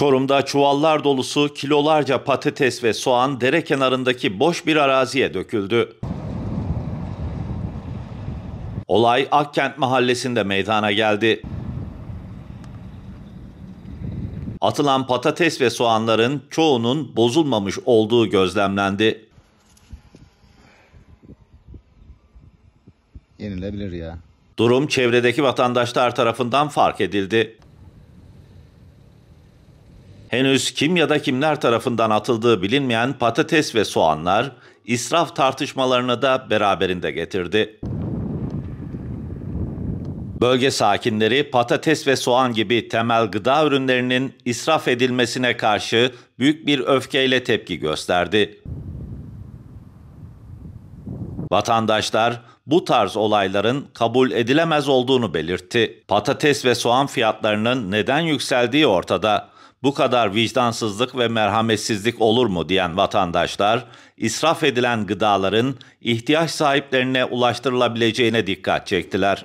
Çorum'da çuvallar dolusu kilolarca patates ve soğan dere kenarındaki boş bir araziye döküldü. Olay Akkent mahallesinde meydana geldi. Atılan patates ve soğanların çoğunun bozulmamış olduğu gözlemlendi. Yenilebilir ya. Durum çevredeki vatandaşlar tarafından fark edildi henüz kim ya da kimler tarafından atıldığı bilinmeyen patates ve soğanlar israf tartışmalarını da beraberinde getirdi. Bölge sakinleri patates ve soğan gibi temel gıda ürünlerinin israf edilmesine karşı büyük bir öfkeyle tepki gösterdi. Vatandaşlar bu tarz olayların kabul edilemez olduğunu belirtti. Patates ve soğan fiyatlarının neden yükseldiği ortada bu kadar vicdansızlık ve merhametsizlik olur mu diyen vatandaşlar, israf edilen gıdaların ihtiyaç sahiplerine ulaştırılabileceğine dikkat çektiler.